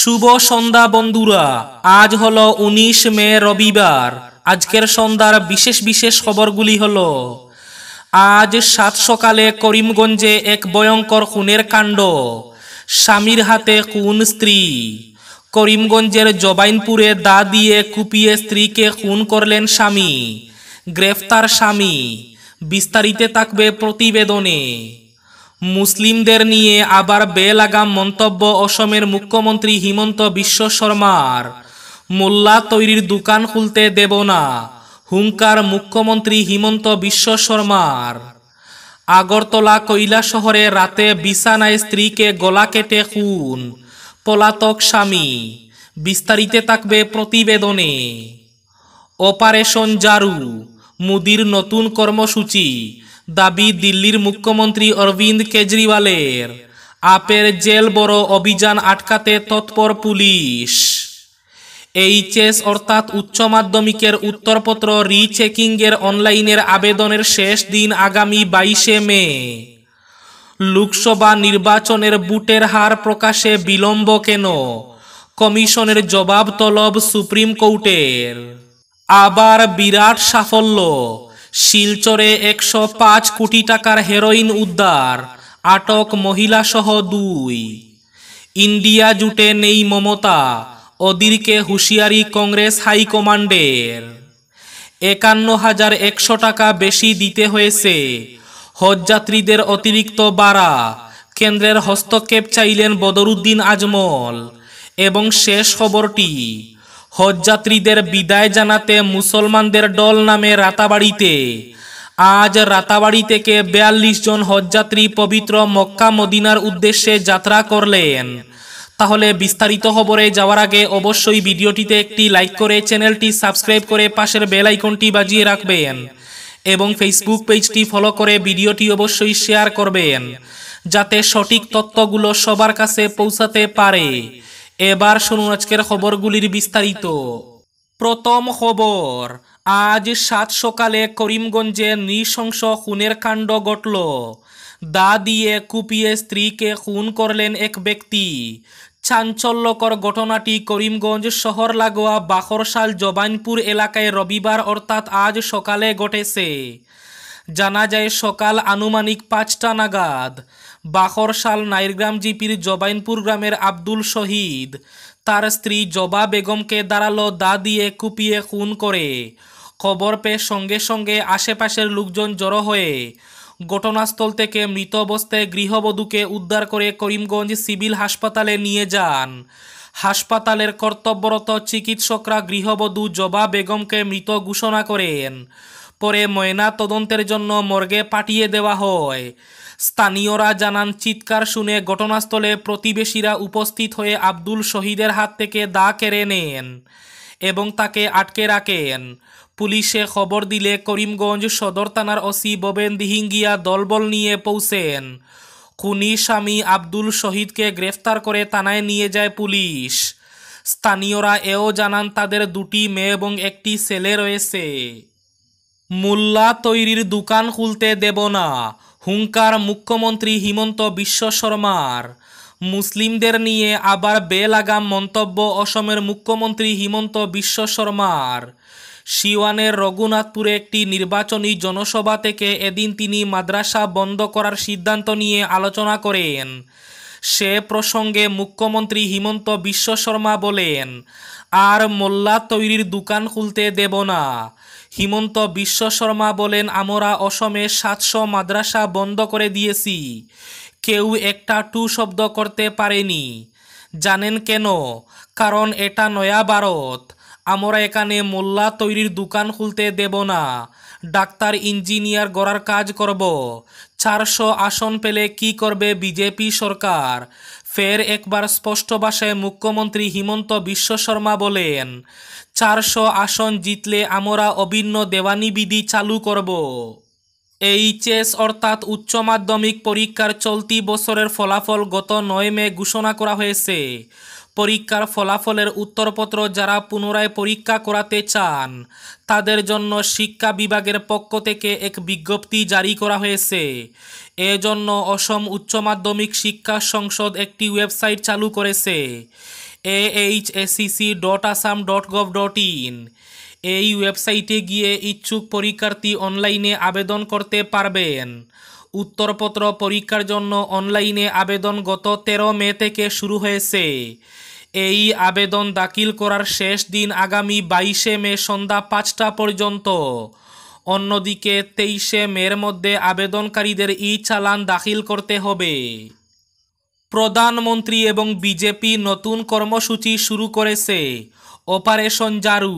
শুভ সন্ধ্যা বন্ধুরা আজ হলো ১৯ মে রবিবার আজকের সন্ধ্যার বিশেষ বিশেষ খবরগুলি হল আজ সাত সকালে করিমগঞ্জে এক ভয়ঙ্কর খুনের কাণ্ড স্বামীর হাতে খুন স্ত্রী করিমগঞ্জের জবাইনপুরে দা দিয়ে কুপিয়ে স্ত্রীকে খুন করলেন স্বামী গ্রেফতার স্বামী বিস্তারিতে থাকবে প্রতিবেদনে মুসলিমদের নিয়ে আবার বেলাগাম মন্তব্য অসমের মুখ্যমন্ত্রী হিমন্ত বিশ্ব শর্মার মোল্লা তৈরির দোকান খুলতে দেব না হুঙ্কার মুখ্যমন্ত্রী হিমন্ত বিশ্ব শর্মার আগরতলা কৈলা শহরে রাতে বিছানায় স্ত্রীকে গলা কেটে খুন পলাতক স্বামী বিস্তারিতে থাকবে প্রতিবেদনে অপারেশন জারু মুদির নতুন কর্মসূচি দাবি দিল্লির মুখ্যমন্ত্রী অরবিন্দ কেজরিওয়ালের আপের জেল বড় অভিযান আটকাতে তৎপর পুলিশ এইচএস অর্থাৎ উচ্চ মাধ্যমিকের উত্তরপত্র রিচেকিংয়ের অনলাইনের আবেদনের শেষ দিন আগামী বাইশে মে লোকসভা নির্বাচনের বুটের হার প্রকাশে বিলম্ব কেন কমিশনের জবাব তলব সুপ্রিম কোর্টের আবার বিরাট সাফল্য শিলচরে একশো পাঁচ কোটি টাকার হেরোইন উদ্ধার আটক মহিলাসহ দুই ইন্ডিয়া জুটে নেই মমতা অদিরকে হুঁশিয়ারি কংগ্রেস হাইকমান্ডের একান্ন হাজার একশো টাকা বেশি দিতে হয়েছে হজযাত্রীদের অতিরিক্ত বাড়া কেন্দ্রের হস্তক্ষেপ চাইলেন বদরুদ্দিন আজমল এবং শেষ খবরটি হজযাত্রীদের বিদায় জানাতে মুসলমানদের ডল নামে রাতাবাড়িতে আজ রাতাবাড়ি থেকে বিয়াল্লিশ জন হজযাত্রী পবিত্র মক্কা মদিনার উদ্দেশ্যে যাত্রা করলেন তাহলে বিস্তারিত খবরে যাওয়ার আগে অবশ্যই ভিডিওটিতে একটি লাইক করে চ্যানেলটি সাবস্ক্রাইব করে পাশের বেল আইকনটি বাজিয়ে রাখবেন এবং ফেসবুক পেজটি ফলো করে ভিডিওটি অবশ্যই শেয়ার করবেন যাতে সঠিক তথ্যগুলো সবার কাছে পৌঁছাতে পারে এবার শুনুন আজকের খবরগুলির বিস্তারিত প্রথম খবর আজ সাত সকালে করিমগঞ্জে নৃশংস খুনের কাণ্ড ঘটল দা দিয়ে কুপিয়ে স্ত্রীকে খুন করলেন এক ব্যক্তি চাঞ্চল্যকর ঘটনাটি করিমগঞ্জ শহর লাগোয়া বাখরশাল জবাইনপুর এলাকায় রবিবার অর্থাৎ আজ সকালে ঘটেছে জানা যায় সকাল আনুমানিক পাঁচটা নাগাদ বাখরশাল নাইরগ্রাম জিপির জবাইনপুর গ্রামের আব্দুল শহীদ তার স্ত্রী জবা বেগমকে দাঁড়ালো দা দিয়ে কুপিয়ে খুন করে খবর পেয়ে সঙ্গে সঙ্গে আশেপাশের লোকজন জড়ো হয়ে ঘটনাস্থল থেকে মৃত অবস্থায় গৃহবধূকে উদ্ধার করে করিমগঞ্জ সিভিল হাসপাতালে নিয়ে যান হাসপাতালের কর্তব্যরত চিকিৎসকরা গৃহবধূ জবা বেগমকে মৃত ঘোষণা করেন পরে ময়না তদন্তের জন্য মর্গে পাঠিয়ে দেওয়া হয় স্থানীয়রা জানান চিৎকার শুনে ঘটনাস্থলে প্রতিবেশীরা উপস্থিত হয়ে আব্দুল শহীদের হাত থেকে দা কেড়ে নেন এবং তাকে আটকে রাখেন পুলিশে খবর দিলে করিমগঞ্জ সদর থানার ওসি ববেন দিহিঙ্গিয়া দলবল নিয়ে পৌঁছেন খুনি স্বামী আব্দুল শহীদকে গ্রেফতার করে থানায় নিয়ে যায় পুলিশ স্থানীয়রা এও জানান তাদের দুটি মেয়ে এবং একটি ছেলে রয়েছে মোল্লা তৈরির দোকান খুলতে দেব না হুঙ্কার মুখ্যমন্ত্রী হিমন্ত বিশ্ব শর্মার মুসলিমদের নিয়ে আবার বেলাগাম মন্তব্য অসমের মুখ্যমন্ত্রী হিমন্ত বিশ্ব শর্মার শিওয়ানের রঘুনাথপুরে একটি নির্বাচনী জনসভা থেকে এদিন তিনি মাদ্রাসা বন্ধ করার সিদ্ধান্ত নিয়ে আলোচনা করেন সে প্রসঙ্গে মুখ্যমন্ত্রী হিমন্ত বিশ্ব শর্মা বলেন আর মোল্লা তৈরির দোকান খুলতে দেব না হিমন্ত বিশ্ব শর্মা বলেন আমরা অসমে সাতশো মাদ্রাসা বন্ধ করে দিয়েছি কেউ একটা টু শব্দ করতে পারেনি জানেন কেন কারণ এটা নয়া ভারত আমরা এখানে মোল্লা তৈরির দোকান খুলতে দেব না ডাক্তার ইঞ্জিনিয়ার গড়ার কাজ করব চারশো আসন পেলে কি করবে বিজেপি সরকার ফের একবার স্পষ্ট ভাষায় মুখ্যমন্ত্রী হিমন্ত বিশ্ব শর্মা বলেন চারশো আসন জিতলে আমরা অভিন্ন দেওয়ানিবিধি চালু করব এইচএস অর্থাৎ উচ্চ মাধ্যমিক পরীক্ষার চলতি বছরের ফলাফল গত নয় মে ঘোষণা করা হয়েছে পরীক্ষার ফলাফলের উত্তরপত্র যারা পুনরায় পরীক্ষা করাতে চান তাদের জন্য শিক্ষা বিভাগের পক্ষ থেকে এক বিজ্ঞপ্তি জারি করা হয়েছে এজন্য অসম উচ্চ মাধ্যমিক শিক্ষা সংসদ একটি ওয়েবসাইট চালু করেছে AHSEC dot Assam dot gov dot in এই ওয়েবসাইটে গিয়ে ইচ্ছুক পরীক্ষার্থী অনলাইনে আবেদন করতে পারবেন উত্তরপত্র পরীক্ষার জন্য অনলাইনে আবেদন গত তেরো মে থেকে শুরু হয়েছে এই আবেদন দাখিল করার শেষ দিন আগামী বাইশে মে সন্ধ্যা পাঁচটা পর্যন্ত অন্যদিকে তেইশে মের মধ্যে আবেদনকারীদের ই চালান দাখিল করতে হবে প্রধানমন্ত্রী এবং বিজেপি নতুন কর্মসূচি শুরু করেছে অপারেশন জারু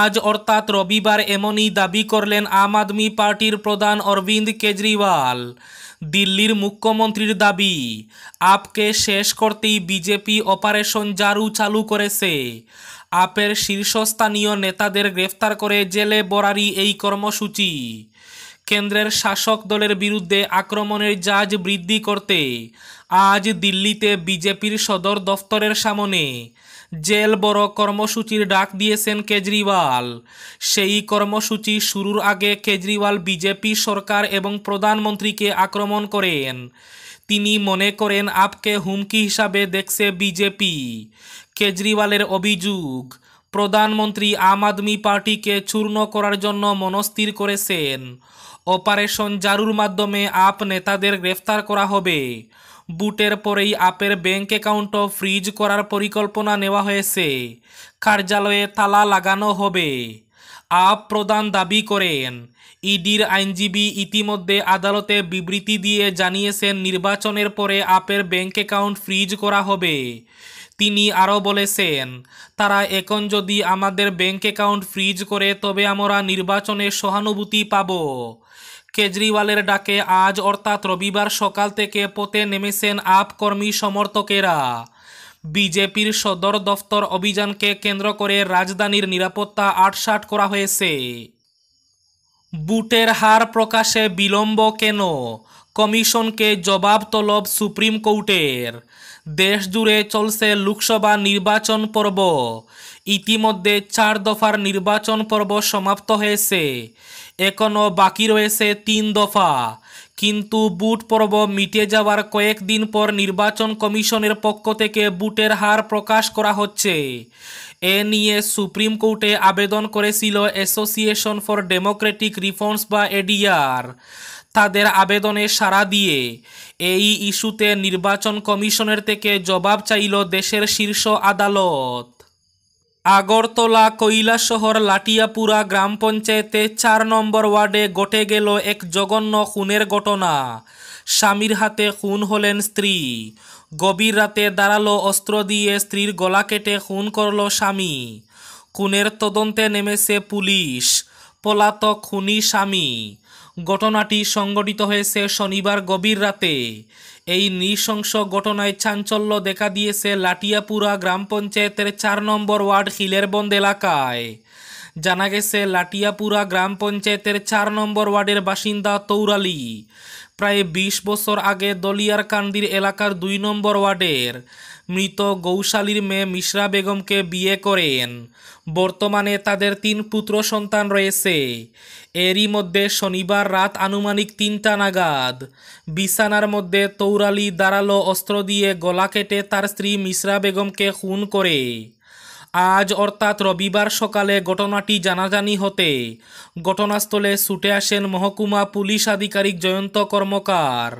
আজ অর্থাৎ রবিবার এমনই দাবি করলেন আম আদমি পার্টির প্রধান অরবিন্দ কেজরিওয়াল দিল্লির মুখ্যমন্ত্রীর দাবি আপকে শেষ করতেই বিজেপি অপারেশন জারু চালু করেছে আপের শীর্ষস্থানীয় নেতাদের গ্রেফতার করে জেলে বরারি এই কর্মসূচি কেন্দ্রের শাসক দলের বিরুদ্ধে আক্রমণের জাজ বৃদ্ধি করতে আজ দিল্লিতে বিজেপির সদর দফতরের সামনে জেল বড় কর্মসূচির ডাক দিয়েছেন কেজরিওয়াল সেই কর্মসূচি শুরুর আগে কেজরিওয়াল বিজেপি সরকার এবং প্রধানমন্ত্রীকে আক্রমণ করেন তিনি মনে করেন আপকে হুমকি হিসাবে দেখছে বিজেপি কেজরিওয়ালের অভিযোগ প্রধানমন্ত্রী আম আদমি পার্টিকে চূর্ণ করার জন্য মনস্থির করেছেন অপারেশন জারুর মাধ্যমে আপ নেতাদের গ্রেফতার করা হবে বুটের পরেই আপের ব্যাঙ্ক অ্যাকাউন্টও ফ্রিজ করার পরিকল্পনা নেওয়া হয়েছে কার্যালয়ে তালা লাগানো হবে আপ প্রদান দাবি করেন ইডির আইনজীবী ইতিমধ্যে আদালতে বিবৃতি দিয়ে জানিয়েছেন নির্বাচনের পরে আপের ব্যাঙ্ক অ্যাকাউন্ট ফ্রিজ করা হবে তিনি আরও বলেছেন তারা এখন যদি আমাদের ব্যাঙ্ক অ্যাকাউন্ট ফ্রিজ করে তবে আমরা নির্বাচনে সহানুভূতি পাব কেজরিওয়ালের ডাকে আজ অর্থাৎ রবিবার সকাল থেকে পথে নেমেছেন আপ কর্মী সমর্থকেরা বিজেপির সদর দফতর অভিযানকে কেন্দ্র করে রাজধানীর নিরাপত্তা আটসাট করা হয়েছে বুটের হার প্রকাশে বিলম্ব কেন কমিশনকে জবাব তলব সুপ্রিম কোর্টের দেশ জুড়ে চলছে লোকসভা নির্বাচন পর্ব ইতিমধ্যে চার দফার নির্বাচন পর্ব সমাপ্ত হয়েছে এখনও বাকি রয়েছে তিন দফা কিন্তু বুট পর্ব মিটে যাওয়ার কয়েকদিন পর নির্বাচন কমিশনের পক্ষ থেকে বুটের হার প্রকাশ করা হচ্ছে এ নিয়ে সুপ্রিম কোর্টে আবেদন করেছিল অ্যাসোসিয়েশন ফর ডেমোক্রেটিক রিফর্মস বা এডিআর তাদের আবেদনে সাড়া দিয়ে এই ইস্যুতে নির্বাচন কমিশনের থেকে জবাব চাইল দেশের শীর্ষ আদালত আগরতলা কৈলাসহর লাটিয়াপুরা গ্রাম পঞ্চায়েতে চার নম্বর ওয়ার্ডে ঘটে গেল এক জঘন্য খুনের ঘটনা স্বামীর হাতে খুন হলেন স্ত্রী গভীর রাতে দাঁড়ালো অস্ত্র দিয়ে স্ত্রীর গলা কেটে খুন করল স্বামী খুনের তদন্তে নেমেছে পুলিশ পলাতক খুনি স্বামী ঘটনাটি সংঘটিত হয়েছে শনিবার গভীর রাতে এই নৃশংস ঘটনায় চাঞ্চল্য দেখা দিয়েছে লাটিয়াপুরা গ্রাম পঞ্চায়েতের চার নম্বর ওয়ার্ড হিলেরবন্দ এলাকায় জানা গেছে লাটিয়াপুরা গ্রাম পঞ্চায়েতের চার নম্বর ওয়ার্ডের বাসিন্দা তৌরালি প্রায় ২০ বছর আগে দলিয়ার কান্দির এলাকার দুই নম্বর ওয়ার্ডের মৃত গৌশালীর মেয়ে মিশ্রা বেগমকে বিয়ে করেন বর্তমানে তাদের তিন পুত্র সন্তান রয়েছে এরই মধ্যে শনিবার রাত আনুমানিক তিনটা নাগাদ বিছানার মধ্যে তৌরালি দাঁড়ালো অস্ত্র দিয়ে গলা কেটে তার স্ত্রী মিশ্রা বেগমকে খুন করে আজ অর্থাৎ রবিবার সকালে ঘটনাটি জানাজানি হতে ঘটনাস্থলে ছুটে আসেন মহকুমা পুলিশ আধিকারিক জয়ন্ত কর্মকার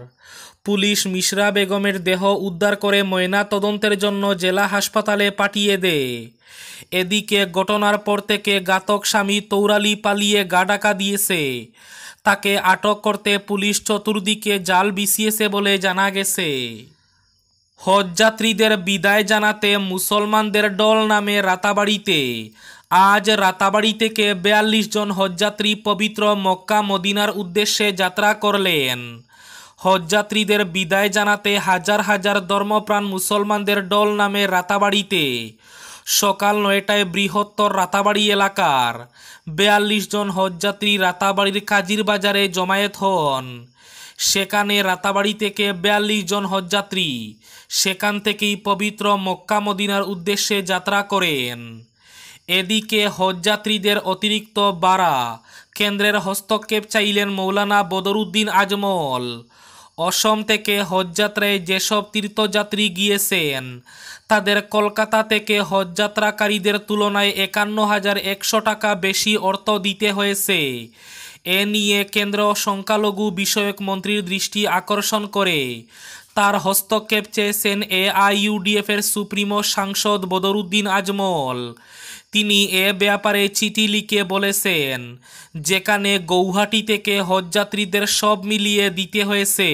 পুলিশ মিশরা বেগমের দেহ উদ্ধার করে ময়না তদন্তের জন্য জেলা হাসপাতালে পাঠিয়ে দেয় এদিকে ঘটনার পর থেকে ঘাতক স্বামী তৌরালি পালিয়ে গা ডাকা দিয়েছে তাকে আটক করতে পুলিশ চতুর্দিকে জাল বিছিয়েছে বলে জানা গেছে হজযাত্রীদের বিদায় জানাতে মুসলমানদের ডল নামে রাতাবাড়িতে আজ রাতাবাড়ি থেকে বেয়াল্লিশ জন হজযাত্রী পবিত্র মক্কা মদিনার উদ্দেশ্যে যাত্রা করলেন হজযাত্রীদের বিদায় জানাতে হাজার হাজার ধর্মপ্রাণ মুসলমানদের ডল নামে রাতাবাড়িতে সকাল নয়টায় বৃহত্তর রাতাবাড়ি এলাকার বেয়াল্লিশ জন হজযাত্রী রাতাবাড়ির কাজির বাজারে জমায়েত হন সেখানে রাতাবাড়ি থেকে বিয়াল্লিশ জন হজযাত্রী সেখান থেকেই পবিত্র মক্কা মদিনার উদ্দেশ্যে যাত্রা করেন এদিকে হজযাত্রীদের অতিরিক্ত বাড়া কেন্দ্রের হস্তক্ষেপ চাইলেন মৌলানা বদরুদ্দিন আজমল অসম থেকে হজযাত্রায় যেসব তীর্থযাত্রী গিয়েছেন তাদের কলকাতা থেকে হজযাত্রাকারীদের তুলনায় একান্ন হাজার একশো টাকা বেশি অর্থ দিতে হয়েছে এ নিয়ে কেন্দ্র সংখ্যালঘু বিষয়ক মন্ত্রীর দৃষ্টি আকর্ষণ করে তার হস্তক্ষেপ চেয়েছেন এআইইউডিএফের সুপ্রিমো সাংসদ বদরুদ্দিন আজমল তিনি এ ব্যাপারে চিঠি লিখে বলেছেন যেখানে গৌহাটি থেকে হজযাত্রীদের সব মিলিয়ে দিতে হয়েছে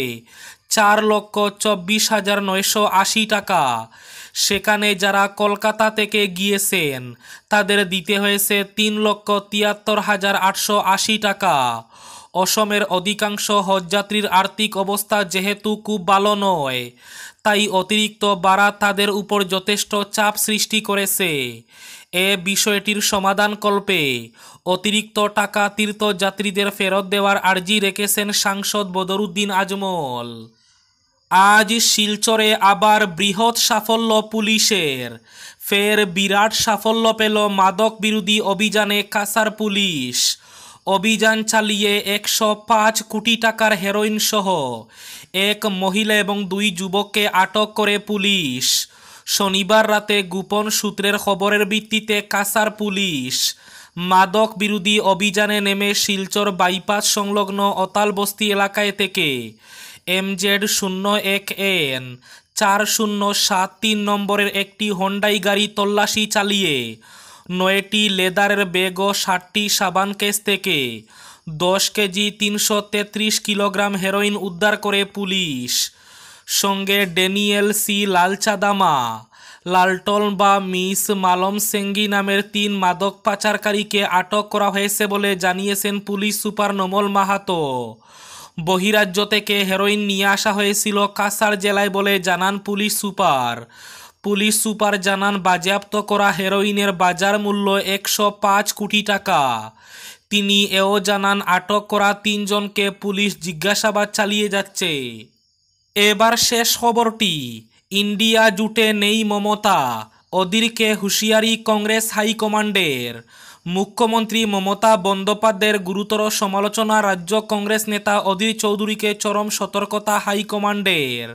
চার লক্ষ চব্বিশ হাজার নয়শো আশি টাকা সেখানে যারা কলকাতা থেকে গিয়েছেন তাদের দিতে হয়েছে তিন লক্ষ তিয়াত্তর হাজার আটশো আশি টাকা অসমের অধিকাংশ হজযাত্রীর আর্থিক অবস্থা যেহেতু খুব ভালো নয় তাই অতিরিক্ত বাড়া তাদের উপর যথেষ্ট চাপ সৃষ্টি করেছে এ বিষয়টির সমাধানকল্পে অতিরিক্ত টাকা তীর্থযাত্রীদের ফেরত দেওয়ার আর্জি রেখেছেন সাংসদ বদরুদ্দিন আজমল আজ শিলচরে আবার বৃহৎ সাফল্য পুলিশের ফের বিরাট সাফল্য পেল মাদক বিরোধী অভিযানে কাসার পুলিশ অভিযান চালিয়ে একশো পাঁচ কোটি টাকার হেরোইন সহ এক মহিলা এবং দুই যুবককে আটক করে পুলিশ শনিবার রাতে গোপন সূত্রের খবরের ভিত্তিতে কাসার পুলিশ মাদক বিরোধী অভিযানে নেমে শিলচর বাইপাস সংলগ্ন অতালবস্তি এলাকায় থেকে এমজেড শূন্য এক এন চার শূন্য সাত তিন নম্বরের একটি হন্ডাই গাড়ি তল্লাশি চালিয়ে নয়টি লেদারের ব্যাগ ও ষাটটি সাবান কেস থেকে দশ কেজি তিনশো তেত্রিশ কিলোগ্রাম হেরোইন উদ্ধার করে পুলিশ সঙ্গে ড্যানিয়েল সি লালচাদামা লালটন বা মিস মালম সেঙ্গি নামের তিন মাদক পাচারকারীকে আটক করা হয়েছে বলে জানিয়েছেন পুলিশ সুপার নমল মাহাতো বহিরাজ্য থেকে হেরোইন নিয়ে আসা হয়েছিল কাসার জেলায় বলে জানান পুলিশ সুপার পুলিশ সুপার জানান বাজেয়াপ্ত করা হেরোইনের বাজার মূল্য একশো পাঁচ কোটি টাকা তিনি এও জানান আটক করা তিনজনকে পুলিশ জিজ্ঞাসাবাদ চালিয়ে যাচ্ছে এবার শেষ খবরটি ইন্ডিয়া জুটে নেই মমতা অদিরকে হুঁশিয়ারি কংগ্রেস হাইকমান্ডের মুখ্যমন্ত্রী মমতা বন্দ্যোপাধ্যায়ের গুরুতর সমালোচনা রাজ্য কংগ্রেস নেতা অধীর চৌধুরীকে চরম সতর্কতা হাইকমান্ডের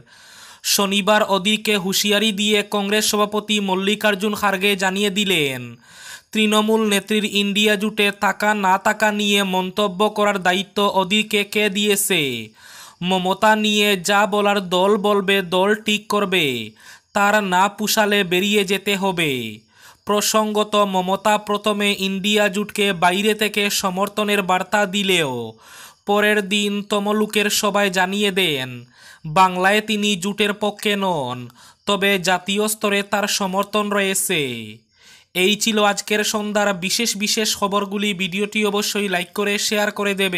শনিবার অধীরকে হুঁশিয়ারি দিয়ে কংগ্রেস সভাপতি মল্লিকার্জুন খার্গে জানিয়ে দিলেন তৃণমূল নেত্রীর ইন্ডিয়া জুটে থাকা না থাকা নিয়ে মন্তব্য করার দায়িত্ব অধীরকে কে দিয়েছে মমতা নিয়ে যা বলার দল বলবে দল ঠিক করবে তার না পুষালে বেরিয়ে যেতে হবে প্রসঙ্গত মমতা প্রথমে ইন্ডিয়া জুটকে বাইরে থেকে সমর্থনের বার্তা দিলেও পরের দিন তমলুকের সবাই জানিয়ে দেন বাংলায় তিনি জুটের পক্ষে নন তবে জাতীয় স্তরে তার সমর্থন রয়েছে এই ছিল আজকের সন্ধ্যার বিশেষ বিশেষ খবরগুলি ভিডিওটি অবশ্যই লাইক করে শেয়ার করে দেবে